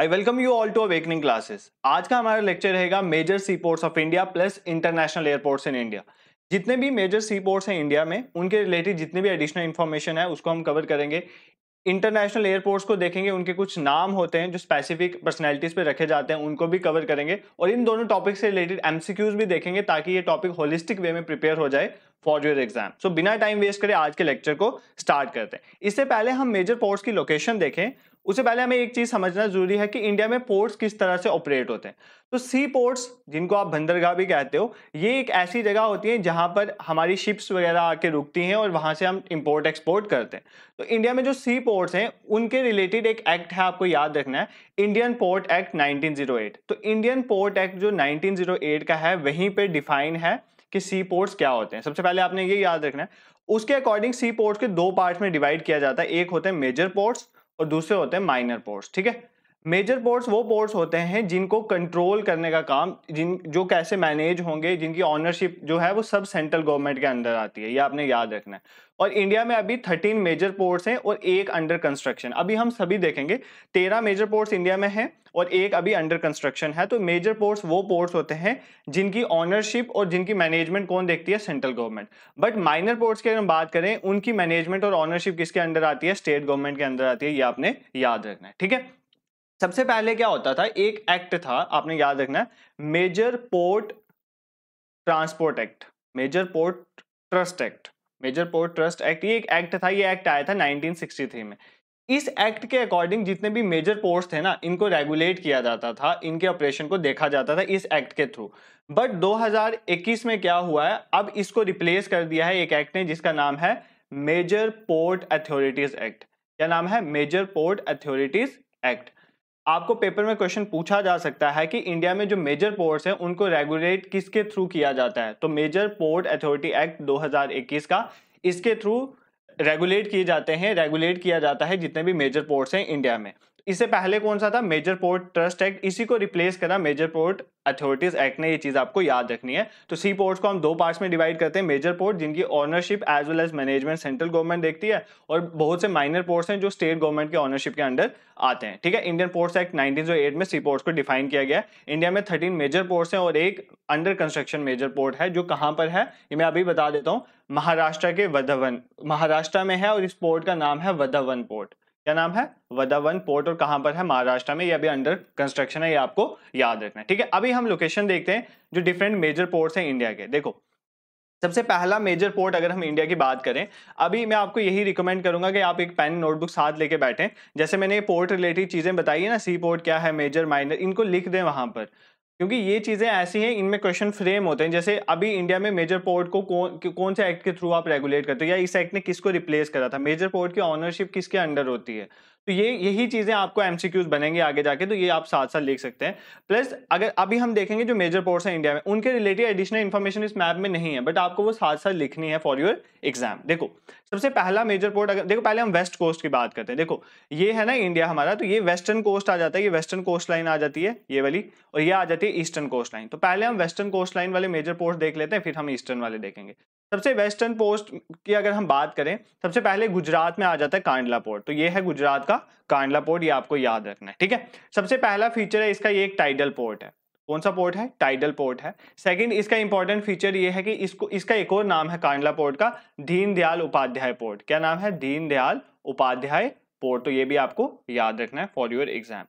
I welcome you all to awakening classes आज का हमारा लेक्चर रहेगा major sea ports of India plus international airports in India जितने भी मेजर सी पोर्ट्स हैं इंडिया में उनके रिलेटेड जितने भी एडिशनल इन्फॉर्मेशन है उसको हम कवर करेंगे इंटरनेशनल एयरपोर्ट्स को देखेंगे उनके कुछ नाम होते हैं जो स्पेसिफिक पर्सनैलिटीज़ पे रखे जाते हैं उनको भी कवर करेंगे और इन दोनों टॉपिक से रिलेटेड एमसीक्यूज भी देखेंगे ताकि ये टॉपिक होलिस्टिक वे में प्रिपेयर हो जाए फॉर योर एग्जाम सो बिना टाइम वेस्ट करें आज के लेक्चर को स्टार्ट करते हैं इससे पहले हम मेजर पोर्ट्स की लोकेशन देखें उससे पहले हमें एक चीज समझना जरूरी है कि इंडिया में पोर्ट्स किस तरह से ऑपरेट होते हैं तो सी पोर्ट्स जिनको आप बंदरगाह भी कहते हो ये एक ऐसी जगह होती है जहां पर हमारी शिप्स वगैरह आके रुकती हैं और वहां से हम इंपोर्ट एक्सपोर्ट करते हैं तो इंडिया में जो सी पोर्ट्स हैं उनके रिलेटेड एक एक्ट है आपको याद रखना है इंडियन पोर्ट एक्ट 1908 तो इंडियन पोर्ट एक्ट जो 1908 का है वहीं पर डिफाइन है कि सी पोर्ट्स क्या होते हैं सबसे पहले आपने ये याद रखना है उसके अकॉर्डिंग सी पोर्ट्स के दो पार्ट में डिवाइड किया जाता है एक होते हैं मेजर पोर्ट्स और दूसरे होते हैं माइनर पोर्स ठीक है मेजर बोर्ड्स वो बोर्ड्स होते हैं जिनको कंट्रोल करने का काम जिन जो कैसे मैनेज होंगे जिनकी ऑनरशिप जो है वो सब सेंट्रल गवर्नमेंट के अंदर आती है ये आपने याद रखना है और इंडिया में अभी थर्टीन मेजर पोर्ट्स हैं और एक अंडर कंस्ट्रक्शन अभी हम सभी देखेंगे तेरह मेजर पोर्ट्स इंडिया में हैं और एक अभी अंडर कंस्ट्रक्शन है तो मेजर पोर्ट्स वो पोर्ट्स होते हैं जिनकी ऑनरशिप और जिनकी मैनेजमेंट कौन देखती है central government but minor ports की अगर हम बात करें उनकी मैनेजमेंट और ऑनरशिप किसके अंडर आती है स्टेट गवर्नमेंट के अंदर आती है ये आपने याद रखना है ठीक है सबसे पहले क्या होता था एक एक्ट था आपने याद रखना है major port transport act major port trust act major port trust act ये एक एक्ट था ये एक्ट आया था 1963 में इस एक्ट के अकॉर्डिंग जितने भी मेजर पोर्ट्स थे ना इनको रेगुलेट किया जाता था इनके ऑपरेशन को देखा जाता था इस एक्ट के थ्रू बट 2021 में क्या हुआ है अब इसको रिप्लेस कर दिया है एक एक्ट ने जिसका नाम है मेजर पोर्ट अथॉरिटीज एक्ट क्या नाम है मेजर पोर्ट अथॉरिटीज एक्ट आपको पेपर में क्वेश्चन पूछा जा सकता है कि इंडिया में जो मेजर पोर्ट्स हैं उनको रेगुलेट किसके थ्रू किया जाता है तो मेजर पोर्ट अथॉरिटी एक्ट 2021 का इसके थ्रू रेगुलेट किए जाते हैं रेगुलेट किया जाता है जितने भी मेजर पोर्ट्स हैं इंडिया में इससे पहले कौन सा था मेजर पोर्ट ट्रस्ट एक्ट इसी को रिप्लेस करा मेजर पोर्ट अथॉरिटीज एक्ट ने ये चीज आपको याद रखनी है तो सी पोर्ट्स को हम दो पार्ट्स में डिवाइड करते हैं मेजर पोर्ट जिनकी ownership as well as management central government देखती है और बहुत से माइनर पोर्ट्स हैं जो स्टेट गवर्नमेंट के ऑनरशिप के अंडर आते हैं ठीक है इंडियन पोर्ट्स एक्ट नाइनटीन में सी पोर्ट्स को डिफाइन किया गया है इंडिया में थर्टीन मेजर पोर्ट्स हैं और एक अंडर कंस्ट्रक्शन मेजर पोर्ट है जो कहाँ पर है ये मैं अभी बता देता हूँ महाराष्ट्र के वधवन महाराष्ट्र में है और इस पोर्ट का नाम है वधवन पोर्ट क्या नाम है वदावन पोर्ट और कहां पर है महाराष्ट्र में ये अभी अंडर कंस्ट्रक्शन है ये आपको याद रखना है ठीक है अभी हम लोकेशन देखते हैं जो डिफरेंट मेजर पोर्ट्स हैं इंडिया के देखो सबसे पहला मेजर पोर्ट अगर हम इंडिया की बात करें अभी मैं आपको यही रिकमेंड करूंगा कि आप एक पेन नोटबुक साथ लेके बैठें जैसे मैंने पोर्ट रिलेटेड चीज़ें बताई है ना सी पोर्ट क्या है मेजर माइनर इनको लिख दें वहां पर क्योंकि ये चीज़ें ऐसी हैं इनमें क्वेश्चन फ्रेम होते हैं जैसे अभी इंडिया में मेजर पोर्ट को कौन कौन से एक्ट के थ्रू आप रेगुलेट करते हो या इस एक्ट ने किसको रिप्लेस करा था मेजर पोर्ट की ऑनरशिप किसके अंडर होती है तो ये यही चीज़ें आपको एमसीक्यूज बनेंगे आगे जाके तो ये आप साथ साथ लिख सकते हैं प्लस अगर अभी हम देखेंगे जो मेजर पोर्ट्स हैं इंडिया में उनके रिलेटेड एडिशनल इन्फॉर्मेशन इस मैप में नहीं है बट आपको वो साथ साथ लिखनी है फॉर योर एग्जाम देखो सबसे पहला मेजर पोर्ट अगर देखो पहले हम वेस्ट कोस्ट की बात करते हैं देखो ये है ना इंडिया हमारा तो ये वेस्टर्न कोस्ट आ जाता है ये वेस्टर्न कोस्ट लाइन आ जाती है ये वाली और ये आ जाती है ईस्टर्न कोस्ट लाइन तो पहले हम वेस्टर्न कोस्ट लाइन वाले मेजर पोर्ट देख लेते हैं फिर हम ईस्टर्न वाले देखेंगे सबसे वेस्टर्न पोस्ट की अगर हम बात करें सबसे पहले गुजरात में आ जाता है कांडला पोर्ट तो ये है गुजरात का कांडला पोर्ट ये आपको याद रखना है ठीक है सबसे पहला फीचर है इसका ये एक टाइडल पोर्ट है कौन सा पोर्ट है टाइडल पोर्ट है सेकंड इसका इंपॉर्टेंट फीचर ये है कि इसको इसका एक और नाम है कांडला पोर्ट का दीन उपाध्याय पोर्ट क्या नाम है दीन उपाध्याय पोर्ट तो ये भी आपको याद रखना है फॉर योर एग्जाम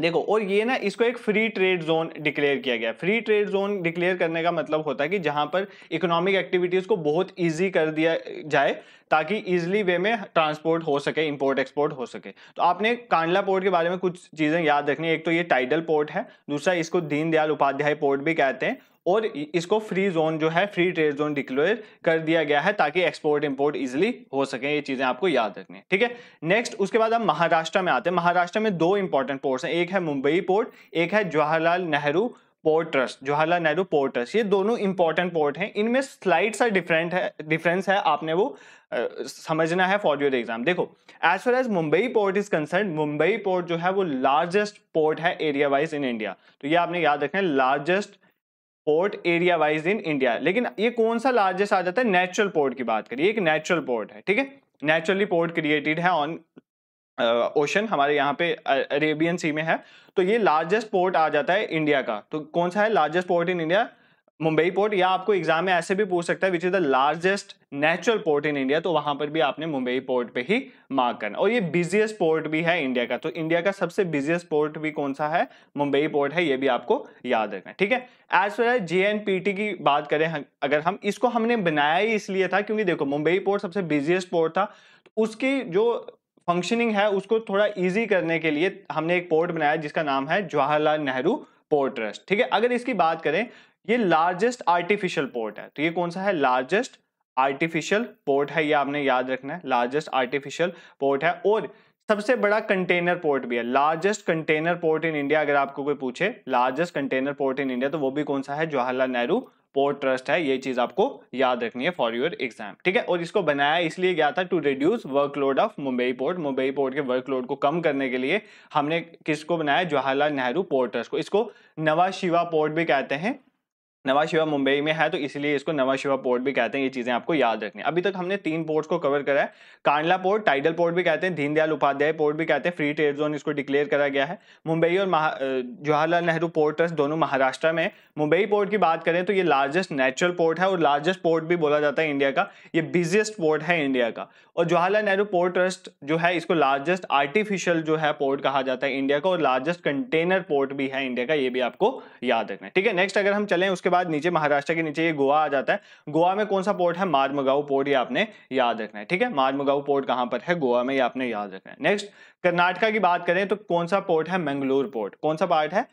देखो और ये ना इसको एक फ्री ट्रेड जोन डिक्लेयर किया गया फ्री ट्रेड जोन डिक्लेयर करने का मतलब होता है कि जहां पर इकोनॉमिक एक्टिविटीज़ को बहुत इजी कर दिया जाए ताकि ईजिली वे में ट्रांसपोर्ट हो सके इंपोर्ट एक्सपोर्ट हो सके तो आपने कांडला पोर्ट के बारे में कुछ चीज़ें याद रखनी है एक तो ये टाइडल पोर्ट है दूसरा इसको दीनदयाल उपाध्याय पोर्ट भी कहते हैं और इसको फ्री जोन जो है फ्री ट्रेड जोन डिक्लेयर कर दिया गया है ताकि एक्सपोर्ट इंपोर्ट इजिली हो सके ये चीज़ें आपको याद रखनी है ठीक है नेक्स्ट उसके बाद हम महाराष्ट्र में आते हैं महाराष्ट्र में दो इंपॉर्टेंट पोर्ट्स हैं एक है मुंबई पोर्ट एक है Jawaharlal Nehru port trust Jawaharlal Nehru port trust ये दोनों इंपॉर्टेंट पोर्ट हैं इनमें स्लाइड सा डिफरेंट है डिफरेंस है आपने वो आ, समझना है फॉर योर एग्जाम देखो as far as Mumbai port is concern Mumbai port जो है वो लार्जेस्ट पोर्ट है एरिया वाइज इन इंडिया तो ये आपने याद रखना है largest port area wise in India लेकिन ये कौन सा लार्जेस्ट आ जाता है नेचुरल पोर्ट की बात करिए एक नेचुरल पोर्ट है ठीक है नेचुरली पोर्ट क्रिएटेड है ऑन ओशन हमारे यहाँ पे अरेबियन सी में है तो ये लार्जेस्ट पोर्ट आ जाता है इंडिया का तो कौन सा है largest port in India Mumbai port या आपको एग्जाम में ऐसे भी पूछ सकता है which is the largest natural port in India तो वहां पर भी आपने मुंबई पोर्ट पे ही मार्क करना और ये बिजिएस्ट पोर्ट भी है इंडिया का तो इंडिया का सबसे बिजिएस्ट पोर्ट भी कौन सा है मुंबई पोर्ट है ये भी आपको याद रखना है ठीक है एज वेल एज जेएनपीटी की बात करें अगर हम इसको हमने बनाया ही इसलिए था क्योंकि देखो मुंबई पोर्ट सबसे बिजिएस्ट पोर्ट था तो उसकी जो फंक्शनिंग है उसको थोड़ा इजी करने के लिए हमने एक पोर्ट बनाया जिसका नाम है जवाहरलाल नेहरू पोर्ट ट्रस्ट ठीक है अगर इसकी बात करें ये लार्जेस्ट आर्टिफिशियल पोर्ट है तो ये कौन सा है लार्जेस्ट आर्टिफिशियल पोर्ट है ये आपने याद रखना है लार्जेस्ट आर्टिफिशियल पोर्ट है और सबसे बड़ा कंटेनर पोर्ट भी है largest container port in India अगर आपको कोई पूछे largest container port in India तो वो भी कौन सा है जवाहरलाल नेहरू पोर्ट ट्रस्ट है ये चीज आपको याद रखनी है फॉर योर एग्जाम ठीक है और इसको बनाया इसलिए गया था to reduce workload of Mumbai port Mumbai port के वर्कलोड को कम करने के लिए हमने किसको बनाया जवाहरलाल नेहरू पोर्ट ट्रस्ट को इसको नवा शिवा पोर्ट भी कहते हैं नवा शिवा मुंबई में है तो इसलिए इसको नवा शिवा पोर्ट भी कहते हैं ये चीज़ें आपको याद रखनी अभी तक हमने तीन पोर्ट्स को कवर करा है कांडला पोर्ट टाइडल पोर्ट भी कहते हैं दीनदयाल उपाध्याय पोर्ट भी कहते हैं फ्री ट्रेड जोन इसको डिक्लेयर करा गया है मुंबई और जवाहरलाल नेहरू पोर्ट ट्रस्ट दोनों महाराष्ट्र में मुंबई पोर्ट की बात करें तो ये लार्जेस्ट नेचुरल पोर्ट है और लार्जेस्ट पोर्ट भी बोला जाता है इंडिया का ये बिजिएस्ट पोर्ट है इंडिया का और जवाहरलाल नेहरू पोर्ट ट्रस्ट जो है इसको लार्जेस्ट आर्टिफिशियल जो है पोर्ट कहा जाता है इंडिया का और लार्जेस्ट कंटेनर पोर्ट भी है इंडिया का ये भी आपको याद रखना है ठीक है नेक्स्ट अगर हम चलें उसके बाद नीचे महाराष्ट्र के नीचे ये गोवा आ जाता है गोवा में कौन सा पोर्ट है मारमगाऊ पोर्ट ये आपने याद रखना है ठीक है मारमगाऊ पोर्ट कहां पर है गोवा में ये आपने याद रखना है नेक्स्ट कर्नाटका की बात करें तो कौन सा पोर्ट है मंगलूर पोर्ट कौन सा पार्ट है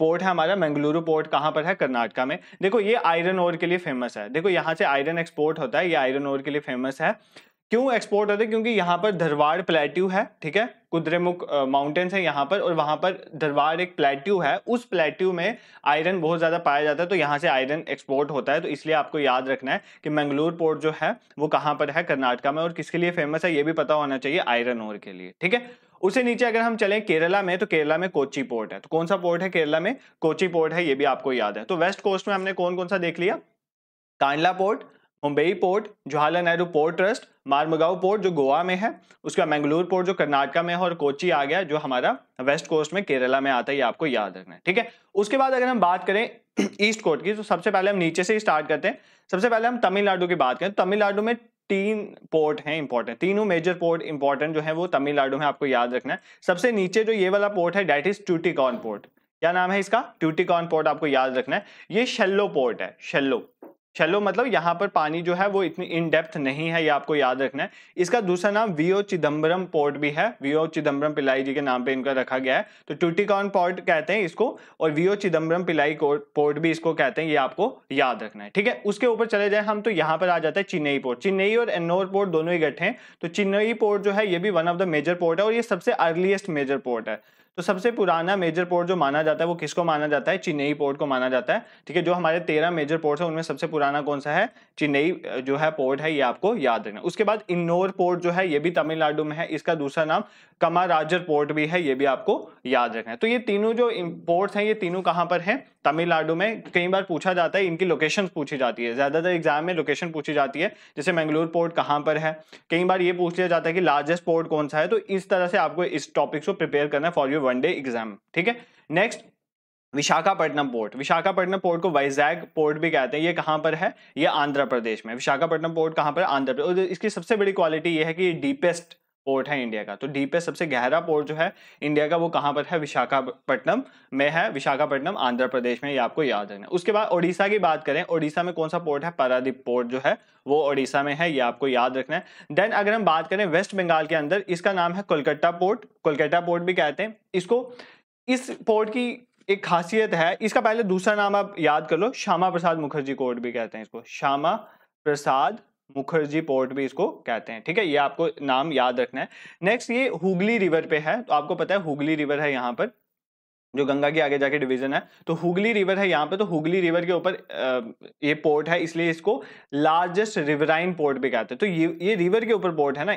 पोर्ट है हमारा मंगलुरु पोर्ट कहाँ पर है कर्नाटका में देखो ये आयरन ओर के लिए फेमस है देखो यहाँ से आयरन एक्सपोर्ट होता है ये आयरन ओर के लिए फेमस है क्यों एक्सपोर्ट होते क्योंकि यहाँ पर धरवाड़ प्लेट्यू है ठीक है कुद्रेमुख माउंटेन्स है यहाँ पर और वहाँ पर धरवाड़ एक प्लेट्यू है उस प्लेट्यू में आयरन बहुत ज़्यादा पाया जाता है तो यहाँ से आयरन एक्सपोर्ट होता है तो इसलिए आपको याद रखना है कि मंगलूर पोर्ट जो है वो कहाँ पर है कर्नाटका में और किसके लिए फेमस है ये भी पता होना चाहिए आयरन ओर के लिए ठीक है उसे नीचे अगर हम चलें केरला में तो केरला में कोची पोर्ट है तो कौन सा पोर्ट है केरला में कोची पोर्ट है ये भी आपको याद है तो वेस्ट कोस्ट में हमने कौन कौन सा देख लिया Kandla port Mumbai port Jawaharlal Nehru port trust Marmagao port जो गोवा में है उसके बाद मैंगलोर पोर्ट जो कर्नाटका में है और कोची आ गया जो हमारा वेस्ट कोस्ट में केरला में आता है ये आपको याद रखना है ठीक है उसके बाद अगर हम बात करें ईस्ट कोस्ट की तो सबसे पहले हम नीचे से ही स्टार्ट करते हैं सबसे पहले हम तमिलनाडु की बात करें तो तमिलनाडु में तीन पोर्ट हैं इंपॉर्टेंट तीनों मेजर पोर्ट इंपॉर्टेंट जो है वो तमिलनाडु में आपको याद रखना है सबसे नीचे जो ये वाला पोर्ट है डैट इज ट्यूटिकॉन पोर्ट क्या नाम है इसका ट्यूटिकॉन पोर्ट आपको याद रखना है ये शेल्लो पोर्ट है शेल्लो शैलो मतलब यहाँ पर पानी जो है वो इतनी इन डेप्थ नहीं है ये आपको याद रखना है इसका दूसरा नाम वीओ चिदम्बरम पोर्ट भी है वीओ चिदम्बरम पिलाई जी के नाम पे इनका रखा गया है तो टूटिकॉन पोर्ट कहते हैं इसको और वीओ चिदम्बरम पिलाई पोर्ट भी इसको कहते हैं ये आपको याद रखना है ठीक है उसके ऊपर चले जाए हम तो यहाँ पर आ जाते हैं चेन्नई पोर्ट चेन्नई और एन्नोर पोर्ट दोनों गठे हैं तो चेन्नई पोर्ट जो है ये भी one of the major port है और ये सबसे अर्लीस्ट मेजर पोर्ट है तो सबसे पुराना मेजर पोर्ट जो माना जाता है वो किसको माना जाता है चेन्नई पोर्ट को माना जाता है ठीक है जो हमारे तेरह मेजर पोर्ट है उनमें सबसे पुराना कौन सा है चेन्नई जो है पोर्ट है ये आपको याद रखना उसके बाद इन्नौर पोर्ट जो है ये भी तमिलनाडु में है इसका दूसरा नाम कमाराजर पोर्ट भी है ये भी आपको याद रखना है तो ये तीनों जो पोर्ट्स हैं ये तीनों कहाँ पर है तमिलनाडु में कई बार पूछा जाता है इनकी लोकेशन पूछी जाती है ज़्यादातर एग्जाम में लोकेशन पूछी जाती है जैसे मैंगलोर पोर्ट कहाँ पर है कई बार ये पूछ लिया जाता है कि लार्जेस्ट पोर्ट कौन सा है तो इस तरह से आपको इस टॉपिक को प्रिपेयर करना है फॉर यू डे एग्जाम ठीक है next Visakhapatnam port Visakhapatnam port को वाइजैग पोर्ट भी कहते हैं ये कहाँ पर है ये आंध्र प्रदेश में विशाखापट्टनम पोर्ट कहाँ पर आंध्र प्रदेश इसकी सबसे बड़ी क्वालिटी ये है कि डीपेस्ट पोर्ट है इंडिया का तो डीपेस्ट सबसे गहरा पोर्ट जो है इंडिया का वो कहाँ पर है विशाखापट्टनम में है विशाखापट्टनम आंध्र प्रदेश में ये आपको याद रखना उसके बाद ओडिशा की बात करें ओडिशा में कौन सा पोर्ट है पारादीप पोर्ट जो है वो ओडिशा में है ये आपको याद रखना है देन अगर हम बात करें वेस्ट बंगाल के अंदर इसका नाम है कोलकाता पोर्ट कोलकाता पोर्ट भी कहते हैं इसको इस पोर्ट की एक खासियत है इसका पहले दूसरा नाम आप याद कर लो श्यामा प्रसाद मुखर्जी कोर्ट भी कहते हैं इसको श्यामा प्रसाद मुखर्जी पोर्ट भी इसको कहते हैं ठीक है ये आपको नाम याद रखना है नेक्स्ट ये हुगली रिवर पे है तो आपको पता है हुगली रिवर है यहाँ पर जो गंगा के आगे जाके डिवीजन है तो हुगली रिवर है यहाँ पे तो हुगली रिवर के ऊपर ये पोर्ट है इसलिए इसको लार्जेस्ट रिवराइन पोर्ट भी कहते हैं तो ये ये रिवर के ऊपर पोर्ट है ना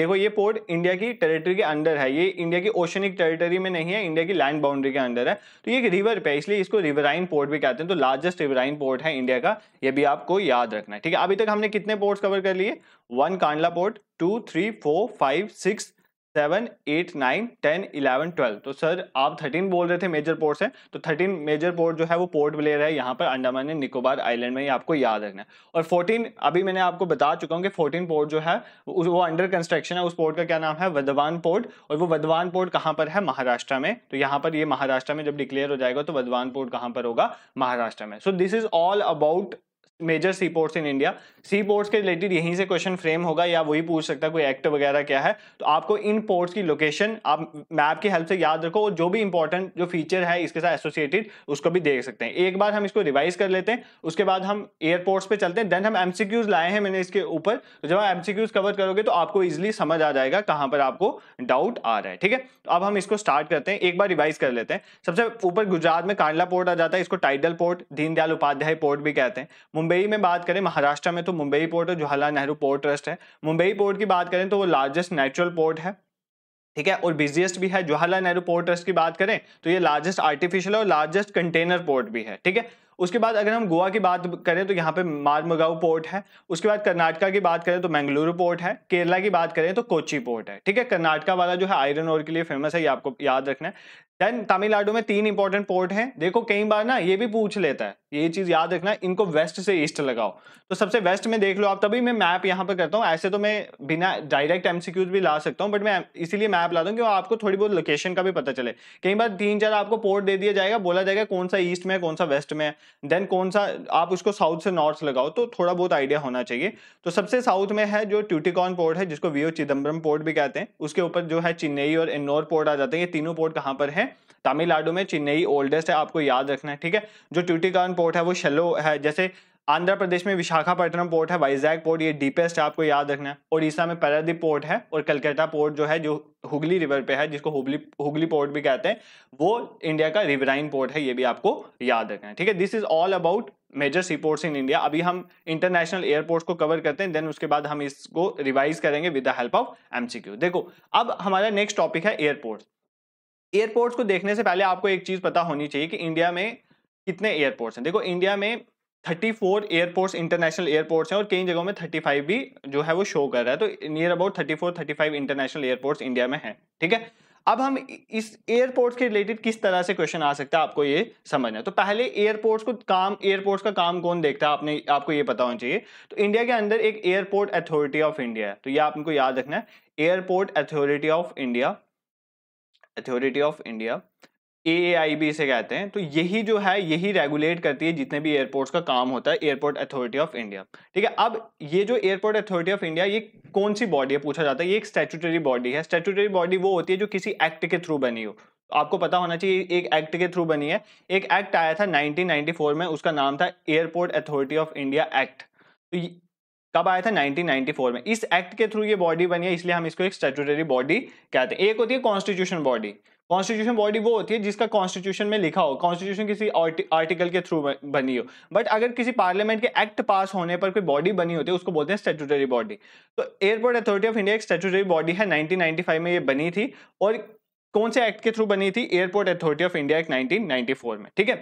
देखो ये पोर्ट इंडिया की टेरिटरी के अंदर है ये इंडिया की ओशनिक टेरिटरी में नहीं है इंडिया की लैंड बाउंड्री के अंदर है तो ये एक रिवर पे इसलिए इसको रिवराइन पोर्ट भी कहते हैं तो लार्जेस्ट रिवराइन पोर्ट है इंडिया का यह भी आपको याद रखना है ठीक है अभी तक हमने कितने पोर्ट्स कवर कर लिए one Kandla port two three four five six seven eight nine ten eleven twelve तो सर आप थर्टीन बोल रहे थे मेजर पोर्ट है तो थर्टीन मेजर पोर्ट जो है वो पोर्ट ब्लेयर है यहाँ पर अंडमान एंड निकोबार आइलैंड में ही आपको याद रखना है और फोर्टीन अभी मैंने आपको बता चुका हूँ कि फोर्टीन पोर्ट जो है वो अंडर कंस्ट्रक्शन है उस पोर्ट का क्या नाम है वधवान पोर्ट और वो वधवान पोर्ट कहाँ पर है महाराष्ट्र में तो यहाँ पर ये महाराष्ट्र में जब डिक्लेयर हो जाएगा तो वधवान पोर्ट कहाँ पर होगा महाराष्ट्र में so this is all about major sea ports in India sea ports के रिलेटेड यहीं से क्वेश्चन फ्रेम होगा या वही पूछ सकता है कोई एक्ट वगैरह क्या है तो आपको इन पोर्ट्स की लोकेशन आप मैप की हेल्प से याद रखो और जो भी इंपॉर्टेंट जो फीचर है इसके साथ एसोसिएटेड उसको भी देख सकते हैं एक बार हम इसको रिवाइज कर लेते हैं उसके बाद हम एयरपोर्ट्स पर चलते हैं देन हम एमसीक्यूज लाए हैं मैंने इसके ऊपर तो जब आप एमसीक्यूज कवर करोगे तो आपको इजिली समझ आ जाएगा कहाँ पर आपको डाउट आ रहा है ठीक है तो अब हम इसको स्टार्ट करते हैं एक बार रिवाइज कर लेते हैं सबसे ऊपर गुजरात में कांडला पोर्ट आ जाता है इसको tidal port Deendayal Upadhyay port भी कहते हैं मुंबई में बात करें महाराष्ट्र में तो मुंबई पोर्ट और जवाहरलाल नेहरू पोर्ट ट्रस्ट है मुंबई पोर्ट की बात करें तो वो लार्जेस्ट नेचुरल पोर्ट है ठीक है और बिजिएस्ट भी है जवाहरलाल नेहरू पोर्ट ट्रस्ट की बात करें तो ये लार्जेस्ट आर्टिफिशियल और लार्जेस्ट कंटेनर पोर्ट भी है ठीक है उसके बाद अगर हम गोवा की बात करें तो यहाँ पे मारमगाव पोर्ट है उसके बाद कर्नाटका की बात करें तो मैंगलुरु पोर्ट है केरला की बात करें तो कोची पोर्ट है ठीक है कर्नाटका वाला जो है आयरन ओर के लिए फेमस है ये आपको याद रखना है देन तमिलनाडु में तीन इंपॉर्टेंट पोर्ट हैं देखो कई बार ना ये भी पूछ लेता है ये चीज याद रखना इनको वेस्ट से ईस्ट लगाओ तो सबसे वेस्ट में देख लो आप तभी मैं मैप यहाँ पर करता हूँ ऐसे तो मैं बिना डायरेक्ट एमसीक्यूज भी ला सकता हूँ बट मैं इसीलिए मैप ला दूँ कि आपको थोड़ी बहुत लोकेशन का भी पता चले कई बार तीन चार आपको पोर्ट दे दिया जाएगा बोला जाएगा कौन सा ईस्ट में है कौन सा वेस्ट में है देन कौन सा आप उसको साउथ से नॉर्थ लगाओ तो थोड़ा बहुत आइडिया होना चाहिए तो सबसे साउथ में है जो ट्यूटिकॉन पोर्ट है जिसको वीओ चिदम्बरम पोर्ट भी कहते हैं उसके ऊपर जो है चेन्नई और इन्नौर पोर्ट आ जाते हैं ये तीनों पोर्ट कहाँ पर है तमिलनाडु में चेन्नई ओल्डेस्ट है आपको याद रखना है ठीक है जो ट्यूटिकॉन पोर्ट पोर्ट है वो शलो है जैसे आंध्र प्रदेश में विशाखापट्टनम पोर्ट है वाइजैग पोर्ट ये डीपेस्ट आपको याद रखना है उड़ीसा में पैरादीप पोर्ट है और कलकत्ता पोर्ट जो है जो हुगली रिवर पे है जिसको हुगली हुगली पोर्ट भी कहते हैं वो इंडिया का रिवराइन पोर्ट है ये भी आपको याद रखना है ठीक है this is all about major sea ports in India अभी हम इंटरनेशनल एयरपोर्ट्स को कवर करते हैं देन उसके बाद हम इसको रिवाइज करेंगे with the help of M देखो अब हमारा नेक्स्ट टॉपिक है एयरपोर्ट्स एयरपोर्ट्स को देखने से पहले आपको एक चीज पता होनी चाहिए कि इंडिया में कितने एयरपोर्ट्स हैं देखो इंडिया में 34 एयरपोर्ट्स इंटरनेशनल एयरपोर्ट्स हैं और कई जगहों में 35 भी जो है वो शो कर रहा है तो near about 34 35 international airports India में हैं ठीक है अब हम इस एयरपोर्ट्स के रिलेटेड किस तरह से क्वेश्चन आ सकता है आपको ये समझना है तो पहले एयरपोर्ट्स को काम एयरपोर्ट्स का काम कौन देखता है आपने आपको ये पता होना चाहिए तो इंडिया के अंदर एक एयरपोर्ट अथॉरिटी ऑफ इंडिया है तो ये आपको याद रखना है airport authority of India authority of India ए से कहते हैं तो यही जो है यही रेगुलेट करती है जितने भी एयरपोर्ट्स का काम होता है एयरपोर्ट अथॉरिटी ऑफ इंडिया ठीक है अब ये जो एयरपोर्ट अथॉरिटी ऑफ इंडिया ये कौन सी बॉडी है पूछा जाता है ये एक स्टेचुटरी बॉडी है स्टेचुटरी बॉडी वो होती है जो किसी एक्ट के थ्रू बनी हो आपको पता होना चाहिए एक एक्ट के थ्रू बनी है एक एक्ट आया था 1994 में उसका नाम था airport authority of India act तो कब आया था 1994 में इस एक्ट के थ्रू ये बॉडी बनी है इसलिए हम इसको एक स्टेचुटरी बॉडी कहते हैं एक होती है कॉन्स्टिट्यूशन बॉडी कॉन्स्टिट्यूशन बॉडी वो होती है जिसका कॉन्स्टिट्यूशन में लिखा हो कॉन्स्टिट्यूशन किसी आर्टिकल के थ्रू बनी हो बट अगर किसी पार्लियामेंट के एक्ट पास होने पर कोई बॉडी बनी होती है उसको बोलते हैं स्टेचुटरी बॉडी तो एयरपोर्ट अथॉरिटी ऑफ इंडिया एक स्टेचुटरी बॉडी है 1995 में ये बनी थी और कौन से एक्ट के थ्रू बनी थी airport authority of India act 1994 में ठीक है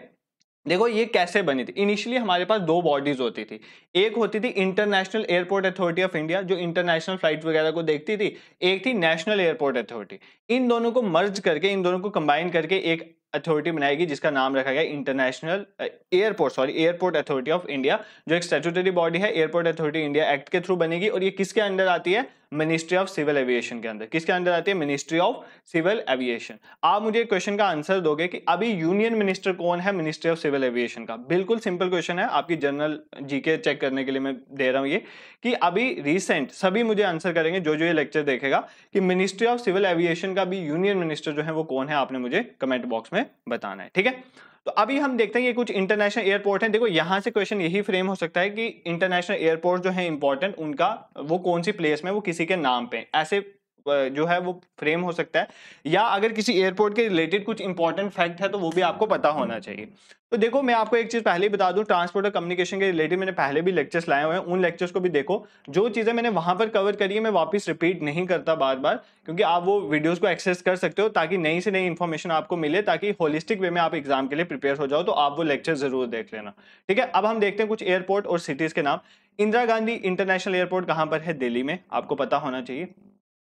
देखो ये कैसे बनी थी इनिशियली हमारे पास दो बॉडीज होती थी एक होती थी international airport authority of India जो इंटरनेशनल फ्लाइट वगैरह को देखती थी एक थी नेशनल एयरपोर्ट अथॉरिटी इन दोनों को मर्ज करके इन दोनों को कंबाइन करके एक अथॉरिटी बनाएगी जिसका नाम रखा गया international airport sorry airport authority of India जो एक स्टेचुटरी बॉडी है एयरपोर्ट अथॉरिटी इंडिया एक्ट के थ्रू बनेगी और ये किसके अंडर आती है मिनिस्ट्री ऑफ सिविल एविएशन के अंदर किसके अंदर आती है मिनिस्ट्री ऑफ सिविल एविएशन आप मुझे क्वेश्चन का आंसर दोगे कि अभी यूनियन मिनिस्टर कौन है मिनिस्ट्री ऑफ सिविल एविएशन का बिल्कुल सिंपल क्वेश्चन है आपकी जनरल जीके चेक करने के लिए मैं दे रहा हूँ ये कि अभी रिसेंट सभी मुझे आंसर करेंगे जो जो ये लेक्चर देखेगा कि मिनिस्ट्री ऑफ सिविल एविएशन का भी यूनियन मिनिस्टर जो है वो कौन है आपने मुझे कमेंट बॉक्स में बताना है ठीक है तो अभी हम देखते हैं ये कुछ इंटरनेशनल एयरपोर्ट हैं देखो यहाँ से क्वेश्चन यही फ्रेम हो सकता है कि इंटरनेशनल एयरपोर्ट जो है इंपॉर्टेंट उनका वो कौन सी प्लेस में वो किसी के नाम पे ऐसे जो है वो फ्रेम हो सकता है या अगर किसी एयरपोर्ट के रिलेटेड कुछ इंपॉर्टेंट फैक्ट है तो वो भी आपको पता होना चाहिए तो देखो मैं आपको एक चीज़ पहले बता दूं ट्रांसपोर्ट और कम्युनिकेशन के रिलेटेड मैंने पहले भी लेक्चर्स लाए हुए हैं उन लेक्चर्स को भी देखो जो चीज़ें मैंने वहां पर कवर करी है मैं वापस रिपीट नहीं करता बार बार क्योंकि आप वो वीडियोज़ को एक्सेस कर सकते हो ताकि नई से नई इन्फॉर्मेशन आपको मिले ताकि होलिस्टिक वे में आप एग्जाम के लिए प्रिपेयर हो जाओ तो आप वो लेक्चर जरूर देख लेना ठीक है अब हम देखते हैं कुछ एयरपोर्ट और सिटीज़ के नाम इंदिरा गांधी इंटरनेशनल एयरपोर्ट कहाँ पर है दिल्ली में आपको पता होना चाहिए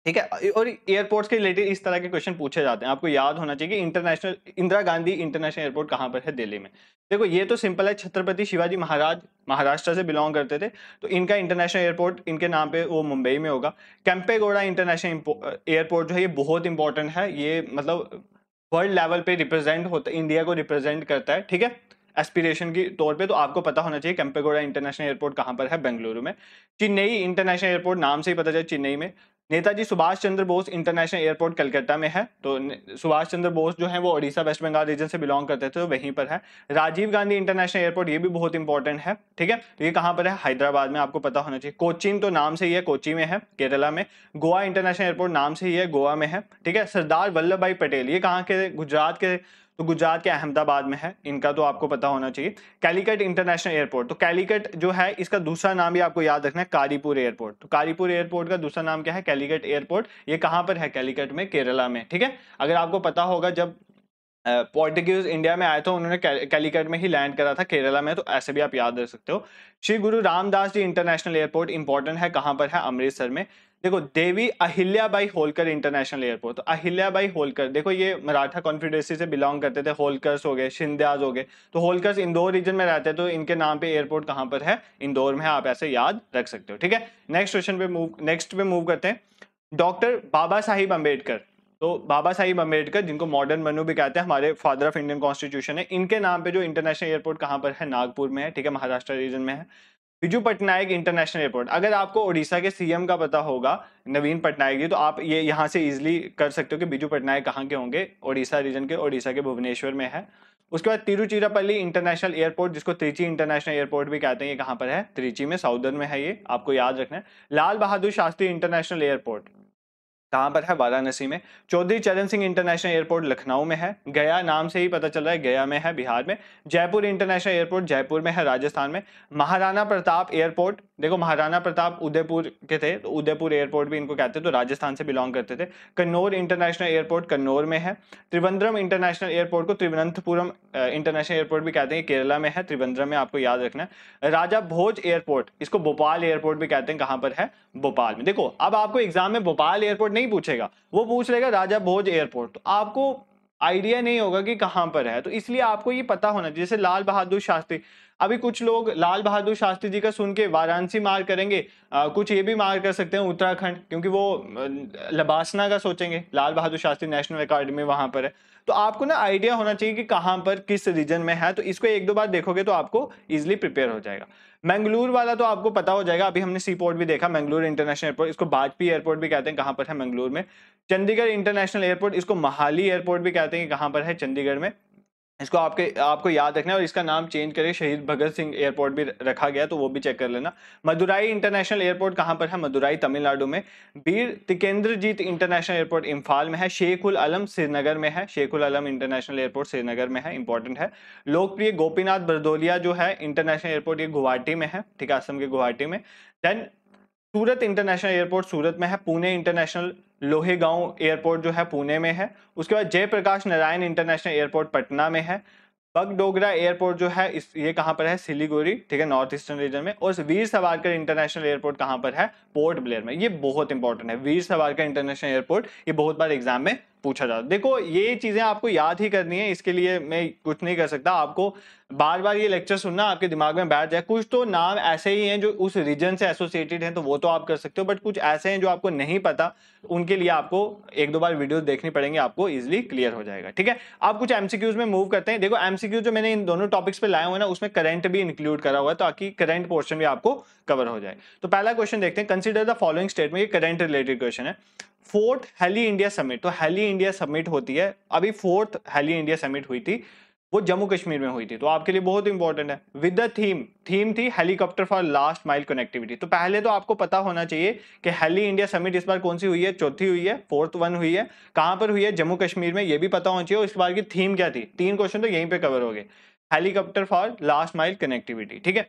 ठीक है और एयरपोर्ट्स के रिलेटेड इस तरह के क्वेश्चन पूछे जाते हैं आपको याद होना चाहिए कि international Indira Gandhi international airport कहाँ पर है दिल्ली में देखो ये तो सिंपल है छत्रपति शिवाजी महाराज महाराष्ट्र से बिलोंग करते थे तो इनका इंटरनेशनल एयरपोर्ट इनके नाम पे वो मुंबई में होगा कैंपेगोड़ा इंटरनेशनल एयरपोर्ट जो है ये बहुत इंपॉर्टेंट है ये मतलब वर्ल्ड लेवल पे रिप्रेजेंट होता है इंडिया को रिप्रेजेंट करता है ठीक है एस्पिरेशन की तौर पे तो आपको पता होना चाहिए कैंपेगोड़ा इंटरनेशनल एयरपोर्ट कहाँ पर है बेंगलुरु में चेन्नई इंटरनेशनल एयरपोर्ट नाम से ही पता चले चेन्नई में नेताजी सुभाष चंद्र बोस इंटरनेशनल एयरपोर्ट कलकत्ता में है तो सुभाष चंद्र बोस जो है वो उड़ीसा वेस्ट बंगाल रीजन से बिलोंग करते थे तो वहीं पर है राजीव गांधी इंटरनेशनल एयरपोर्ट ये भी बहुत इंपॉर्टेंट है ठीक है तो ये कहाँ पर है हैदराबाद में आपको पता होना चाहिए कोचिन तो नाम से ही है कोची में है केरला में गोवा इंटरनेशनल एयरपोर्ट नाम से ही है गोवा में है ठीक है सरदार वल्लभ भाई पटेल ये कहाँ के गुजरात के तो गुजरात के अहमदाबाद में है इनका तो आपको पता होना चाहिए कैलीकट इंटरनेशनल एयरपोर्ट तो कैलीकट जो है इसका दूसरा नाम भी आपको याद रखना है कारीपुर एयरपोर्ट तो कारीपुर एयरपोर्ट का दूसरा नाम क्या है कैलीकट एयरपोर्ट ये कहाँ पर है कैलीकट में केरला में ठीक है अगर आपको पता होगा जब पोर्टुगीज इंडिया में आया था उन्होंने कैलीकट में ही लैंड करा था केरला में तो ऐसे भी आप याद रख सकते हो Shri Guru Ramdas ji international airport important है कहाँ पर है अमृतसर में देखो देवी अहिल्याबाई होलकर इंटरनेशनल एयरपोर्ट तो अहिल्याबाई होलकर देखो ये मराठा कॉन्फिडेंसी से बिलोंग करते थे होलकर्स हो गए शिंद्याज हो गए तो होलकर्स इंदौर रीजन में रहते हैं तो इनके नाम पे एयरपोर्ट कहाँ पर है इंदौर में आप ऐसे याद रख सकते हो ठीक है नेक्स्ट क्वेश्चन पे मूव नेक्स्ट पे मूव करते हैं डॉक्टर बाबा साहिब अम्बेडकर तो बाबा साहिब अम्बेडकर जिनको मॉडर्न मनु भी कहते हैं हमारे फादर ऑफ इंडियन कॉन्स्टिट्यूशन है इनके नाम पे जो इंटरनेशनल एयरपोर्ट कहाँ पर है नागपुर में है ठीक है महाराष्ट्र रीजन में है बिजू पटनायक इंटरनेशनल एयरपोर्ट अगर आपको ओडिशा के सीएम का पता होगा नवीन पटनायक जी तो आप ये यहाँ से इजीली कर सकते हो कि बिजू पटनायक कहाँ के होंगे ओडिशा रीजन के ओडिशा के भुवनेश्वर में है उसके बाद तिरुचिरापल्ली इंटरनेशनल एयरपोर्ट जिसको त्रिची इंटरनेशनल एयरपोर्ट भी कहते हैं ये कहाँ पर है त्रिची में साउदर्न में है ये आपको याद रखना है लाल बहादुर शास्त्री इंटरनेशनल एयरपोर्ट कहाँ पर है वाराणसी में चौधरी चरण सिंह इंटरनेशनल एयरपोर्ट लखनऊ में है गया नाम से ही पता चल रहा है गया में है बिहार में जयपुर इंटरनेशनल एयरपोर्ट जयपुर में है राजस्थान में महाराणा प्रताप एयरपोर्ट देखो महाराणा प्रताप उदयपुर के थे तो उदयपुर एयरपोर्ट भी इनको कहते तो राजस्थान से बिलोंग करते थे कन्नौर इंटरनेशनल एयरपोर्ट कन्नौर में है त्रिवंद्रम इंटरनेशनल एयरपोर्ट को त्रिवनंतपुरम इंटरनेशनल एयरपोर्ट भी कहते हैं केरला में है त्रिवंद्रम में आपको याद रखना है राजा भोज एयरपोर्ट इसको भोपाल एयरपोर्ट भी कहते हैं कहाँ पर है भोपाल में देखो अब आपको एग्जाम में भोपाल एयरपोर्ट नहीं पूछेगा वो पूछ लेगा राजा भोज एयरपोर्ट तो आपको आइडिया नहीं होगा कि कहाँ पर है तो इसलिए आपको ये पता होना चाहिए जैसे लाल बहादुर शास्त्री अभी कुछ लोग लाल बहादुर शास्त्री जी का सुन के वाराणसी मार करेंगे आ, कुछ ये भी मार कर सकते हैं उत्तराखंड क्योंकि वो लबासना का सोचेंगे लाल बहादुर शास्त्री नेशनल अकेडमी वहां पर है तो आपको ना आइडिया होना चाहिए कि कहाँ पर किस रीजन में है तो इसको एक दो बार देखोगे तो आपको इजिली प्रिपेयर हो जाएगा मैंगलूर वाला तो आपको पता हो जाएगा अभी हमने सी पोर्ट भी देखा मैंगलोर इंटरनेशनल एयरपोर्ट इसको बाजपी एयरपोर्ट भी कहते हैं कहाँ पर है मैंगलोर में चंडीगढ़ इंटरनेशनल एयरपोर्ट इसको महाली एयरपोर्ट भी कहते हैं कहाँ पर है चंडीगढ़ में इसको आपके आपको याद रखना है और इसका नाम चेंज करके शहीद भगत सिंह एयरपोर्ट भी रखा गया तो वो भी चेक कर लेना मदुराई इंटरनेशनल एयरपोर्ट कहाँ पर है मदुराई तमिलनाडु में बीर तिकेंद्रजीत इंटरनेशनल एयरपोर्ट इम्फाल में है शेख उल अलम श्रीनगर में है शेख उल अलम इंटरनेशनल एयरपोर्ट श्रीनगर में है इंपॉर्टेंट है लोकप्रिय गोपीनाथ बरदोलिया जो है इंटरनेशनल एयरपोर्ट ये गुवाहाटी में है ठीक है असम के गुवाहाटी में then Surat international airport Surat में है पुणे इंटरनेशनल लोहे गांव एयरपोर्ट जो है पुणे में है उसके बाद जयप्रकाश नारायण इंटरनेशनल एयरपोर्ट पटना में है बगडोगरा एयरपोर्ट जो है इस ये कहाँ पर है सिलीगुड़ी ठीक है नॉर्थ ईस्टर्न रीजन में और वीर सवारकर इंटरनेशनल एयरपोर्ट कहाँ पर है पोर्ट ब्लेयर में ये बहुत इंपॉर्टेंट है वीर सवारकर इंटरनेशनल एयरपोर्ट ये बहुत बार एग्जाम में पूछा जाता देखो ये चीज़ें आपको याद ही करनी है इसके लिए मैं कुछ नहीं कर सकता आपको बार बार ये लेक्चर सुनना आपके दिमाग में बैठ जाए कुछ तो नाम ऐसे ही हैं जो उस रीजन से एसोसिएटेड हैं तो वो तो आप कर सकते हो बट कुछ ऐसे हैं जो आपको नहीं पता उनके लिए आपको एक दो बार वीडियो देखनी पड़ेंगे आपको इजिली क्लियर हो जाएगा ठीक है आप कुछ एमसीक्यूज में मूव करते हैं देखो एमसीक्यू जो मैंने इन दोनों टॉपिक्स पे लाए हुए ना उसमें करंट भी इंक्लूड करा हुआ है ताकि करंट पोर्शन भी आपको कवर हो जाए तो पहला क्वेश्चन देखते हैं कंसिडर द फॉलोइंग स्टेटमेंट ये करंट रिलेटेड क्वेश्चन है फोर्थ हेली इंडिया समिट तो हेली इंडिया समिट होती है अभी फोर्थ हेली इंडिया समिट हुई थी वो जम्मू कश्मीर में हुई थी तो आपके लिए बहुत इंपॉर्टेंट है विद द थीम थीम थी helicopter for last mile connectivity तो पहले तो आपको पता होना चाहिए कि हेली इंडिया समिट इस बार कौन सी हुई है चौथी हुई है फोर्थ वन हुई है कहाँ पर हुई है जम्मू कश्मीर में ये भी पता होना चाहिए इस बार की थीम क्या थी तीन क्वेश्चन तो यहीं पर कवर हो गए helicopter for last mile connectivity ठीक है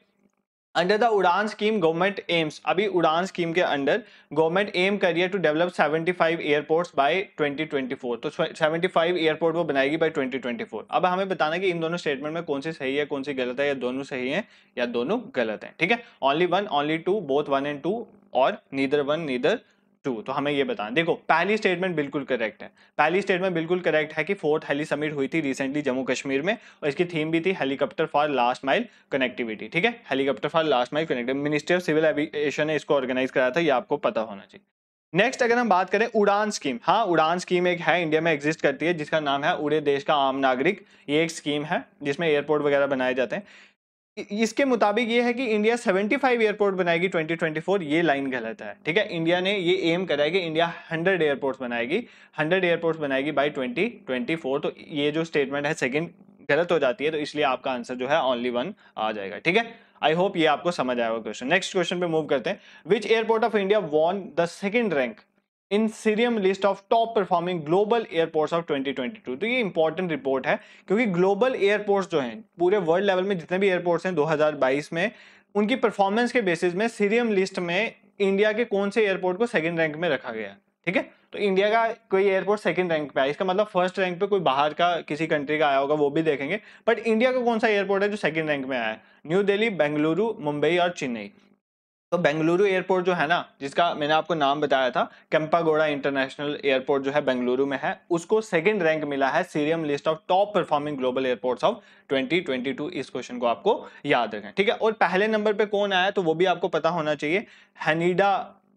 under the Udan scheme government aims अभी उड़ान स्कीम के अंडर गवर्नमेंट एम करिए टू डेवलप 75 एयरपोर्ट्स बाय 2024 तो 75 एयरपोर्ट वो बनाएगी बाय 2024 अब हमें बताना कि इन दोनों स्टेटमेंट में कौन सी सही है कौन सी गलत है या दोनों सही है या दोनों गलत है ठीक है only one only two both one and two और नीदर वन नीदर टू तो हमें ये बताना देखो पहली स्टेटमेंट बिल्कुल करेक्ट है पहली स्टेटमेंट बिल्कुल करेक्ट है कि फोर्थ हेली समिट हुई थी रिसेंटली जम्मू कश्मीर में और इसकी थीम भी थी helicopter for last mile connectivity ठीक है helicopter for last mile connectivity ministry of civil aviation ने इसको ऑर्गेनाइज कराया था ये आपको पता होना चाहिए नेक्स्ट अगर हम बात करें उड़ान स्कीम हाँ उड़ान स्कीम एक है इंडिया में एग्जिस्ट करती है जिसका नाम है उड़े देश का आम नागरिक ये एक स्कीम है जिसमें एयरपोर्ट वगैरह बनाए जाते हैं इसके मुताबिक ये है कि इंडिया 75 एयरपोर्ट बनाएगी 2024 ये लाइन गलत है ठीक है इंडिया ने ये एम करा है कि इंडिया 100 एयरपोर्ट्स बनाएगी 100 एयरपोर्ट्स बनाएगी बाय 2024 तो ये जो स्टेटमेंट है सेकंड गलत हो जाती है तो इसलिए आपका आंसर जो है ओनली वन आ जाएगा ठीक है आई होप ये आपको समझ आएगा क्वेश्चन नेक्स्ट क्वेश्चन पे मूव करते हैं which airport of India won the second rank in Cirium list of top performing global airports of 2022 तो ये इंपॉर्टेंट रिपोर्ट है क्योंकि ग्लोबल एयरपोर्ट्स जो हैं पूरे वर्ल्ड लेवल में जितने भी एयरपोर्ट्स हैं 2022 में उनकी परफॉर्मेंस के बेसिस में सीरियम लिस्ट में इंडिया के कौन से एयरपोर्ट को सेकेंड रैंक में रखा गया ठीक है तो इंडिया का कोई एयरपोर्ट सेकंड रैंक पे आया इसका मतलब फर्स्ट रैंक पे कोई बाहर का किसी कंट्री का आया होगा वो भी देखेंगे बट इंडिया का कौन सा एयरपोर्ट है जो सेकंड रैंक में आया है न्यू दिल्ली बेंगलुरु मुंबई और चेन्नई तो बेंगलुरु एयरपोर्ट जो है ना जिसका मैंने आपको नाम बताया था कैंपागोड़ा इंटरनेशनल एयरपोर्ट जो है बेंगलुरु में है उसको सेकंड रैंक मिला है Cirium list of top performing global airports of 2022 इस क्वेश्चन को आपको याद रखें ठीक है और पहले नंबर पे कौन आया तो वो भी आपको पता होना चाहिए हनीडा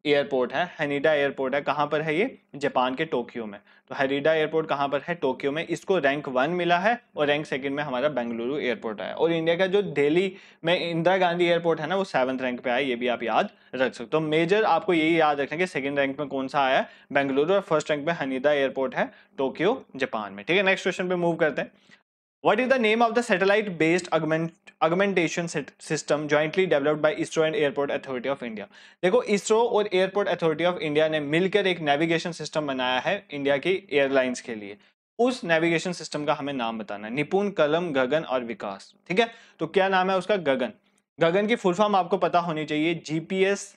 एयरपोर्ट है हनीडा एयरपोर्ट है कहाँ पर है ये जापान के टोक्यो में तो हरीडा एयरपोर्ट कहाँ पर है टोक्यो में इसको रैंक वन मिला है और रैंक सेकंड में हमारा बेंगलुरु एयरपोर्ट आया और इंडिया का जो दिल्ली में इंदिरा गांधी एयरपोर्ट है ना वो सेवन्थ रैंक पे आया ये भी आप याद रख सकते हो तो मेजर आपको यही याद रखना कि सेकेंड रैंक में कौन सा आया बेंगलुरु और फर्स्ट रैंक में हनीदा एयरपोर्ट है टोक्यो जापान में ठीक है नेक्स्ट क्वेश्चन पर मूव करते हैं what is the name of the satellite based augmentation system jointly developed by ISRO and airport authority of India देखो इसरो और एयरपोर्ट अथॉरिटी ऑफ इंडिया ने मिलकर एक नेविगेशन सिस्टम बनाया है इंडिया की एयरलाइंस के लिए उस नेविगेशन सिस्टम का हमें नाम बताना है निपुण कलम गगन और विकास ठीक है तो क्या नाम है उसका गगन गगन की फुल फॉर्म आपको पता होनी चाहिए जी पी एस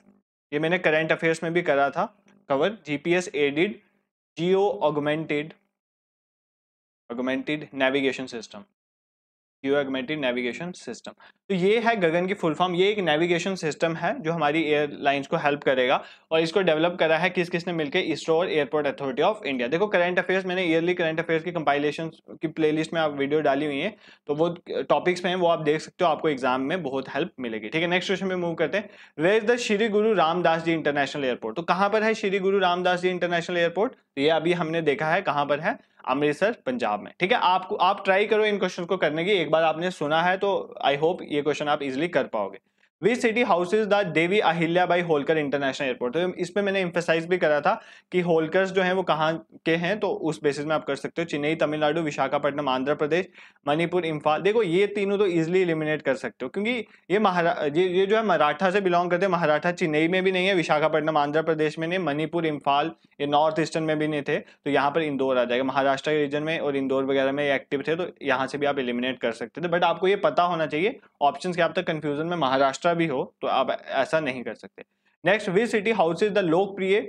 ये मैंने करेंट अफेयर्स में भी करा था cover G P S aided geo augmented augmented navigation system Q augmented navigation system तो ये है गगन की फुल फॉर्म ये एक नेविगेशन सिस्टम है जो हमारी एयरलाइंस को हेल्प करेगा और इसको डेवलप करा है किस किसने मिलकर इसरो और एयरपोर्ट अथॉरिटी ऑफ इंडिया देखो करंट अफेयर्स मैंने ईयरली करंट अफेयर्स की कंपाइलेशन की प्लेलिस्ट में आप वीडियो डाली हुई है तो वो टॉपिक्स में वो आप देख सकते हो आपको एग्जाम में बहुत हेल्प मिलेगी ठीक है नेक्स्ट क्वेश्चन में मूव करते हैं way is the Shri Guru Ramdas ji international airport तो कहाँ पर है श्री गुरु रामदास जी इंटरनेशनल एयरपोर्ट ये अभी हमने देखा है कहाँ पर है अमृतसर पंजाब में ठीक है आपको आप ट्राई करो इन क्वेश्चन को करने की एक बार आपने सुना है तो आई होप ये क्वेश्चन आप इजिली कर पाओगे which city house is the Devi Bai Holkar international airport तो इसमें मैंने इम्फेसाइज भी करा था कि होलकर्स जो हैं वो कहाँ के हैं तो उस बेसिस में आप कर सकते हो चेन्नई तमिलनाडु विशाखापट्टनम आंध्र प्रदेश मणिपुर इम्फाल देखो ये तीनों तो ईजिली इलिमिनेट कर सकते हो क्योंकि ये महारा ये ये जो है मराठा से बिलोंग करते हैं महाराठा चेन्नई में भी नहीं है विशाखापट्टनम आंध्र प्रदेश में नहीं मणिपुर इम्फाल ये नॉर्थ ईस्टर्न में भी नहीं थे तो यहाँ पर इंदौर आ जाएगा महाराष्ट्र के रीजन में और इंदौर वगैरह में एक्टिव थे तो यहाँ से भी आप इलिमिनेट कर सकते थे बट आपको ये पता होना चाहिए ऑप्शन के आप तक कन्फ्यूजन में महाराष्ट्र एक्स्ट्रा भी हो तो आप ऐसा नहीं कर सकते next we city house is the Lokpriya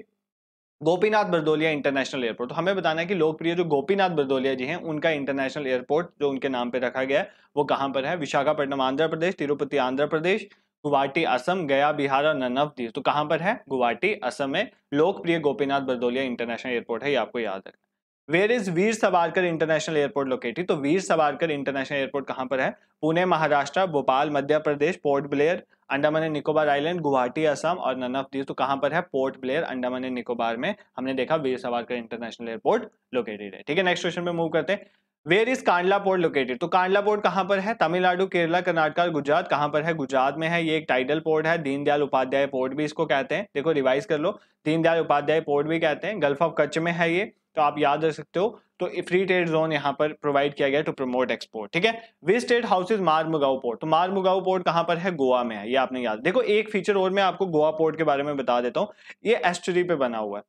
Gopinath बरदोलिया international airport तो हमें बताना है कि लोकप्रिय जो गोपीनाथ बरदोलिया जी हैं उनका इंटरनेशनल एयरपोर्ट जो उनके नाम पर रखा गया है वो कहाँ पर है विशाखापट्टनम आंध्र प्रदेश तिरुपति आंध्र प्रदेश गुवाहाटी असम गया बिहार और नवदीप तो कहाँ पर है गुवाहाटी असम में लोकप्रिय गोपीनाथ बरदोलिया इंटरनेशनल एयरपोर्ट है ये आपको याद रखना where is Veer Savarkar international airport located तो वीर सवारकर इंटरनेशनल एयरपोर्ट कहाँ पर है Pune Maharashtra Bhopal Madhya Pradesh Port Blair Andaman and Nicobar island Guwahati Assam और नन ऑफ दीज तो कहाँ पर है Port Blair Andaman and Nicobar में हमने देखा Veer Savarkar international airport located है ठीक है नेक्स्ट क्वेश्चन में मूव करते हैं where is Kandla port located तो कांडला पोर्ट कहाँ पर है तमिलनाडु केरला कर्नाटक और गुजरात कहाँ पर है गुजरात में है ये एक टाइडल पोर्ट है दीनदयाल उपाध्याय पोर्ट भी इसको कहते हैं देखो रिवाइज कर लो दीनदयाल उपाध्याय पोर्ट भी कहते हैं गल्फ ऑफ कच्छ में है ये तो आप याद रख सकते हो तो फ्री ट्रेड जोन यहाँ पर प्रोवाइड किया गया टू प्रमोट एक्सपोर्ट ठीक है we state houses Mormugao port तो मारमुगाओ पोर्ट कहाँ पर है गोवा में है ये आपने याद देखो एक फीचर और मैं आपको गोवा पोर्ट के बारे में बता देता हूँ ये एस्टरी पे बना हुआ है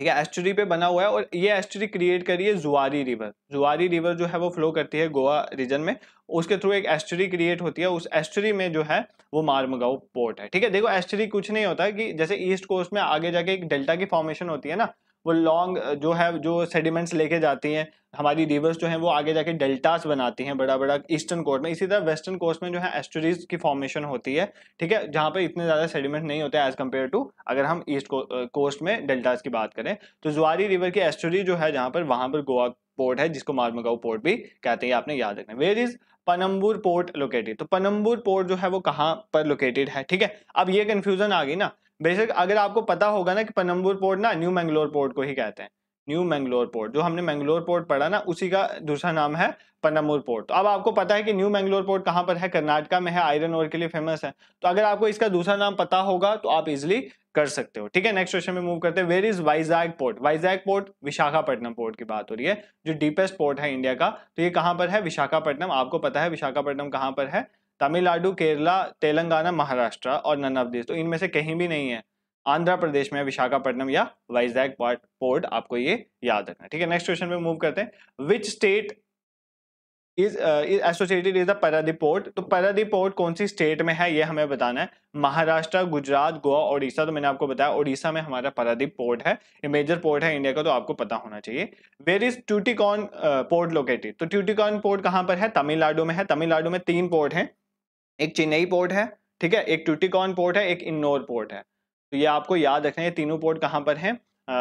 ठीक है एस्टरी पे बना हुआ है और ये एस्टरी क्रिएट करी है जुआरी रिवर जुआरी रिवर जो है वो फ्लो करती है गोवा रीजन में उसके थ्रू एक एस्टरी क्रिएट होती है उस एस्टरी में जो है वो मारमगाओ पोर्ट है ठीक है देखो एस्टरी कुछ नहीं होता कि जैसे ईस्ट कोस्ट में आगे जाके एक डेल्टा की फॉर्मेशन होती है ना वो लॉन्ग जो है जो सेडिमेंट्स लेके जाती हैं हमारी रिवर्स जो है वो आगे जाके डेल्टास बनाती हैं बड़ा बड़ा ईस्टर्न कोस्ट में इसी तरह वेस्टर्न कोस्ट में जो है एस्टोरीज की फॉर्मेशन होती है ठीक है जहाँ पे इतने ज़्यादा सेडिमेंट नहीं होते एज कम्पेयर टू अगर हम ईस्ट कोस्ट में डेल्टास की बात करें तो जुआरी रिवर की एस्टोरी जो है जहाँ पर वहाँ पर गोवा पोर्ट है जिसको मार्मगाव पोर्ट भी कहते हैं आपने याद रखना where is Panambur port located तो पनम्बूर पोर्ट जो है वो कहाँ पर लोकेटेड है ठीक है अब ये कन्फ्यूजन आ गई ना बेशक अगर आपको पता होगा ना कि पनम्बूर पोर्ट ना न्यू मैंगलोर पोर्ट को ही कहते हैं न्यू मैंगलोर पोर्ट जो हमने मैंगलोर पोर्ट पढ़ा ना उसी का दूसरा नाम है पनम्बूर पोर्ट तो अब आपको पता है कि न्यू मैंगलोर पोर्ट कहाँ पर है कर्नाटका में है आयरन ओर के लिए फेमस है तो अगर आपको इसका दूसरा नाम पता होगा तो आप इजिली कर सकते हो ठीक है नेक्स्ट क्वेश्चन में मूव करते हैं where is Vizag port Vizag port Visakhapatnam port की बात हो रही है जो डीपेस्ट पोर्ट है इंडिया का तो ये कहाँ पर है विशाखापट्टनम आपको पता है विशाखापट्टनम कहाँ पर है तमिलनाडु केरला तेलंगाना महाराष्ट्र और नन ऑफ दिस तो इनमें से कहीं भी नहीं है आंध्र प्रदेश में विशाखापट्टनम या वाइजैक पोर्ट आपको ये याद रखना ठीक है नेक्स्ट क्वेश्चन पे मूव करते हैं which state is is associated is the Paradip port तो पारादीप पोर्ट कौन सी स्टेट में है ये हमें बताना है महाराष्ट्र गुजरात गोवा ओडिशा तो मैंने आपको बताया उड़ीसा में हमारा पारादीप पोर्ट है ये मेजर पोर्ट है इंडिया का तो आपको पता होना चाहिए where is Tuticorin port located तो ट्यूटिकॉन पोर्ट कहाँ पर है तमिलनाडु में है तमिलनाडु में तीन पोर्ट हैं एक चेन्नई पोर्ट है ठीक है एक टूटिकॉन पोर्ट है एक इन्नौर पोर्ट है तो ये आपको याद रखना है तीनों पोर्ट कहाँ पर हैं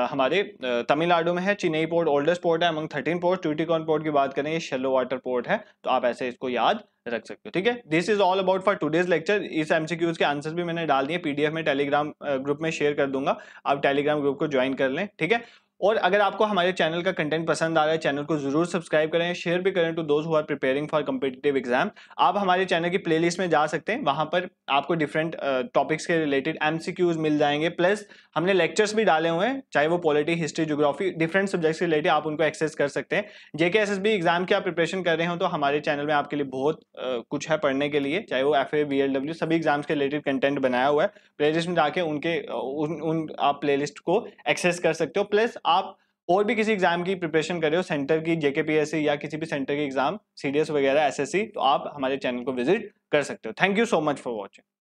हमारे तमिलनाडु में है चेन्नई पोर्ट ओल्डेस्ट पोर्ट है among thirteen port Tuticorin port की बात करें ये शेलो वाटर पोर्ट है तो आप ऐसे इसको याद रख सकते हो ठीक है this is all about for today's lecture इस एमसीक्यूज के आंसर भी मैंने डाल दिए पीडीएफ में टेलीग्राम ग्रुप में शेयर कर दूंगा आप टेलीग्राम ग्रुप को ज्वाइन कर लें ठीक है और अगर आपको हमारे चैनल का कंटेंट पसंद आ रहा है चैनल को जरूर सब्सक्राइब करें शेयर भी करें to those who are preparing for competitive exam आप हमारे चैनल की प्लेलिस्ट में जा सकते हैं वहां पर आपको डिफरेंट टॉपिक्स uh, के रिलेटेड एमसीक्यूज मिल जाएंगे प्लस हमने लेक्चर्स भी डाले हुए हैं चाहे वो polity history geography different subjects के रिलेटेड आप उनको एक्सेस कर सकते हैं जेके एस एग्जाम की आप प्रिपरेशन कर रहे हो तो हमारे चैनल में आपके लिए बहुत uh, कुछ है पढ़ने के लिए चाहे वो F A B L W सभी एग्जाम्स के रिलेटेड कंटेंट बनाया हुआ है प्ले में जाके उनके उन, उन आप प्ले को एक्सेस कर सकते हो प्लस आप और भी किसी एग्जाम की प्रिपरेशन कर रहे हो सेंटर की जेकेपीएससी या किसी भी सेंटर की एग्जाम सीडीएस वगैरह एसएससी तो आप हमारे चैनल को विजिट कर सकते हो thank you so much for watching